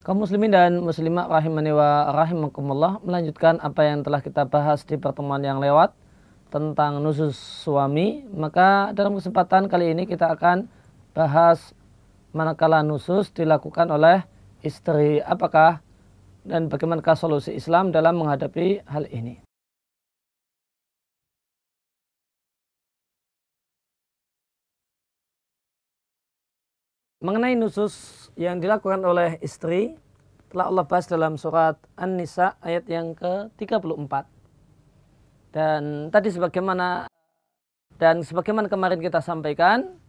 Kaum muslimin dan muslimat rahimani wa rahimakumullah melanjutkan apa yang telah kita bahas di pertemuan yang lewat tentang nusus suami. Maka dalam kesempatan kali ini kita akan bahas manakala nusus dilakukan oleh istri apakah dan bagaimana solusi Islam dalam menghadapi hal ini. mengenai nusus yang dilakukan oleh istri telah Allah bahas dalam surat An-Nisa ayat yang ke-34. Dan tadi sebagaimana dan sebagaimana kemarin kita sampaikan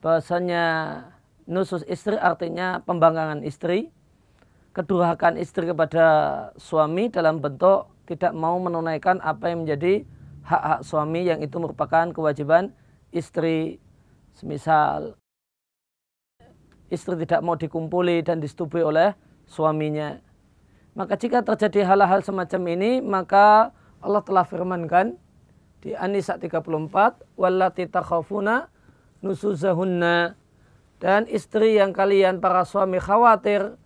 bahasanya nusus istri artinya pembangkangan istri, kedurhakan istri kepada suami dalam bentuk tidak mau menunaikan apa yang menjadi hak-hak suami yang itu merupakan kewajiban istri. Semisal istri tidak mau dikumpuli dan disetubuhi oleh suaminya. Maka jika terjadi hal-hal semacam ini, maka Allah telah firmankan di An-Nisa 34, "Wallati تَخَوْفُنَا nusuzahunna" dan istri yang kalian para suami khawatir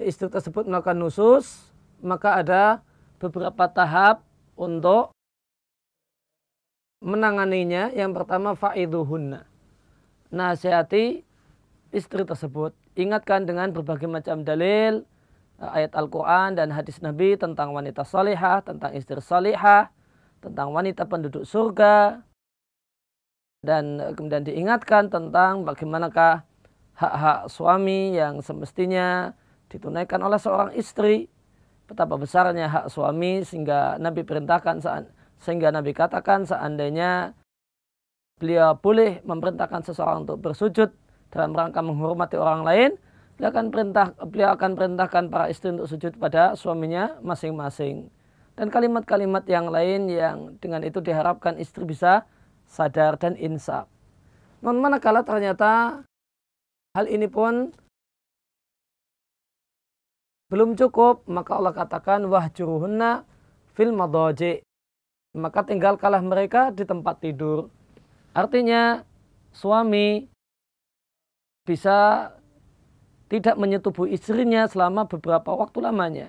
istri tersebut melakukan nusus, maka ada beberapa tahap untuk menanganinya. Yang pertama fa'iduhunna. Nasihati istri tersebut. Ingatkan dengan berbagai macam dalil eh, ayat Al-Quran dan hadis Nabi tentang wanita salihah, tentang istri salihah, tentang wanita penduduk surga, dan eh, kemudian diingatkan tentang bagaimanakah hak-hak suami yang semestinya ditunaikan oleh seorang istri, betapa besarnya hak suami sehingga Nabi perintahkan sehingga Nabi katakan seandainya beliau boleh memerintahkan seseorang untuk bersujud dalam rangka menghormati orang lain, dia akan perintah beliau akan perintahkan para istri untuk sujud pada suaminya masing-masing. Dan kalimat-kalimat yang lain yang dengan itu diharapkan istri bisa sadar dan insaf. Namun manakala ternyata hal ini pun belum cukup, maka Allah katakan wahjuruhunna fil madaji. Maka tinggalkanlah mereka di tempat tidur. Artinya suami bisa tidak menyetubuhi istrinya selama beberapa waktu lamanya.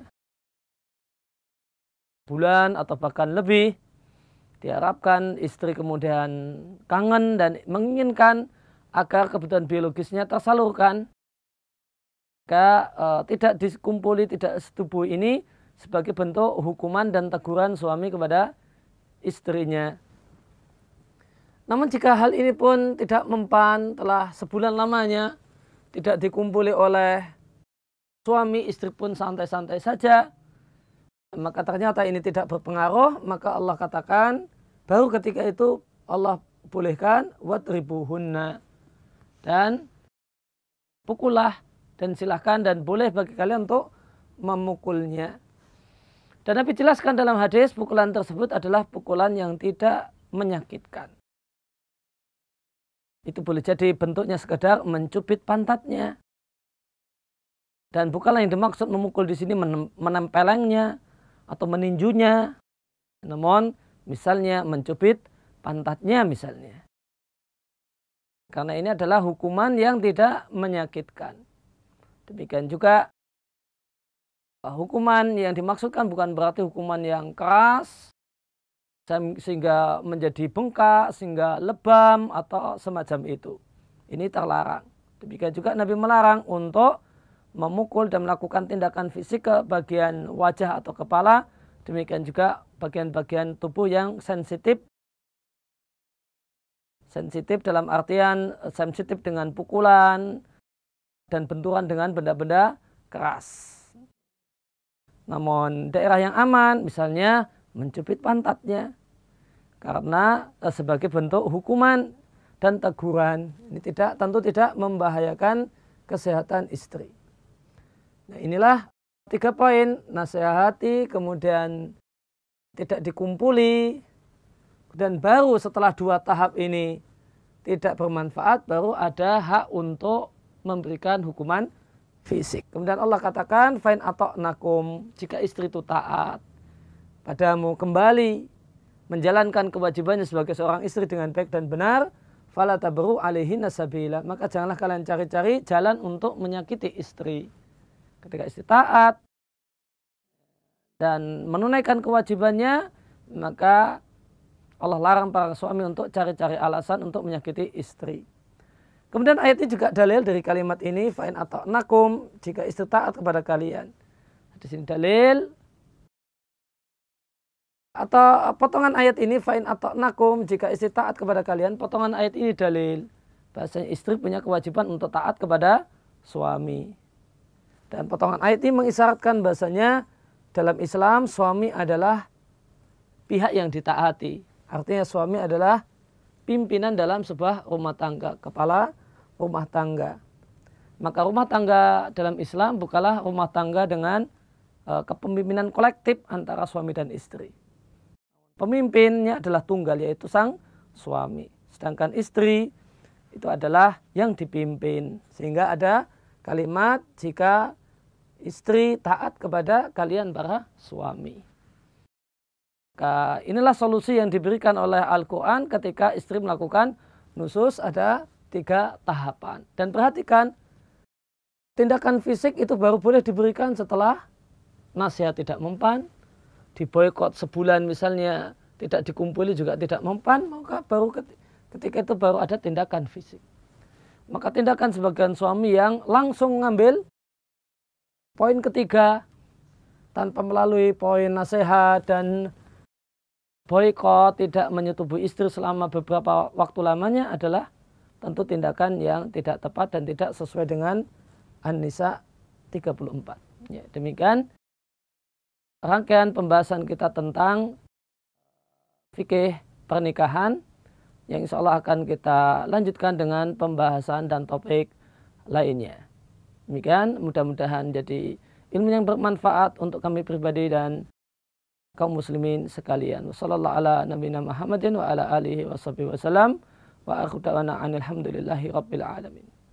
Bulan atau bahkan lebih diharapkan istri kemudian kangen dan menginginkan agar kebutuhan biologisnya tersalurkan. Maka e, tidak dikumpuli, tidak setubuh ini sebagai bentuk hukuman dan teguran suami kepada istrinya. Namun jika hal ini pun tidak mempan telah sebulan lamanya tidak dikumpuli oleh suami istri pun santai-santai saja maka ternyata ini tidak berpengaruh maka Allah katakan baru ketika itu Allah bolehkan watribuhunna dan pukullah dan silahkan dan boleh bagi kalian untuk memukulnya. Dan Nabi jelaskan dalam hadis pukulan tersebut adalah pukulan yang tidak menyakitkan. Itu boleh jadi bentuknya sekedar mencubit pantatnya. Dan bukanlah yang dimaksud memukul di sini menempelengnya atau meninjunya. Namun misalnya mencubit pantatnya misalnya. Karena ini adalah hukuman yang tidak menyakitkan. Demikian juga hukuman yang dimaksudkan bukan berarti hukuman yang keras sehingga menjadi bengkak, sehingga lebam atau semacam itu. Ini terlarang. Demikian juga Nabi melarang untuk memukul dan melakukan tindakan fisik ke bagian wajah atau kepala. Demikian juga bagian-bagian tubuh yang sensitif. Sensitif dalam artian eh, sensitif dengan pukulan dan benturan dengan benda-benda keras. Namun daerah yang aman misalnya mencubit pantatnya karena eh, sebagai bentuk hukuman dan teguran ini tidak tentu tidak membahayakan kesehatan istri. Nah, inilah tiga poin nasihati kemudian tidak dikumpuli dan baru setelah dua tahap ini tidak bermanfaat baru ada hak untuk memberikan hukuman fisik. Kemudian Allah katakan fain atau nakum jika istri itu taat padamu kembali menjalankan kewajibannya sebagai seorang istri dengan baik dan benar, fala tabru alaihi nasabila. Maka janganlah kalian cari-cari jalan untuk menyakiti istri. Ketika istri taat dan menunaikan kewajibannya, maka Allah larang para suami untuk cari-cari alasan untuk menyakiti istri. Kemudian ayat ini juga dalil dari kalimat ini fa'in atau nakum jika istri taat kepada kalian. Di sini dalil atau eh, potongan ayat ini fain atau nakum jika istri taat kepada kalian potongan ayat ini dalil bahasanya istri punya kewajiban untuk taat kepada suami dan potongan ayat ini mengisyaratkan bahasanya dalam Islam suami adalah pihak yang ditaati artinya suami adalah pimpinan dalam sebuah rumah tangga kepala rumah tangga maka rumah tangga dalam Islam bukanlah rumah tangga dengan eh, kepemimpinan kolektif antara suami dan istri pemimpinnya adalah tunggal yaitu sang suami. Sedangkan istri itu adalah yang dipimpin. Sehingga ada kalimat jika istri taat kepada kalian para suami. Inilah solusi yang diberikan oleh Al-Quran ketika istri melakukan nusus ada tiga tahapan. Dan perhatikan, tindakan fisik itu baru boleh diberikan setelah nasihat tidak mempan, diboykot sebulan misalnya tidak dikumpuli juga tidak mempan maka baru ketika itu baru ada tindakan fisik maka tindakan sebagian suami yang langsung ngambil poin ketiga tanpa melalui poin nasihat dan boykot tidak menyetubuh istri selama beberapa waktu lamanya adalah tentu tindakan yang tidak tepat dan tidak sesuai dengan An-Nisa 34. Ya, demikian rangkaian pembahasan kita tentang fikih pernikahan yang insya Allah akan kita lanjutkan dengan pembahasan dan topik lainnya. Demikian mudah-mudahan jadi ilmu yang bermanfaat untuk kami pribadi dan kaum muslimin sekalian. Wassalamualaikum warahmatullahi wabarakatuh. wa rabbil alamin.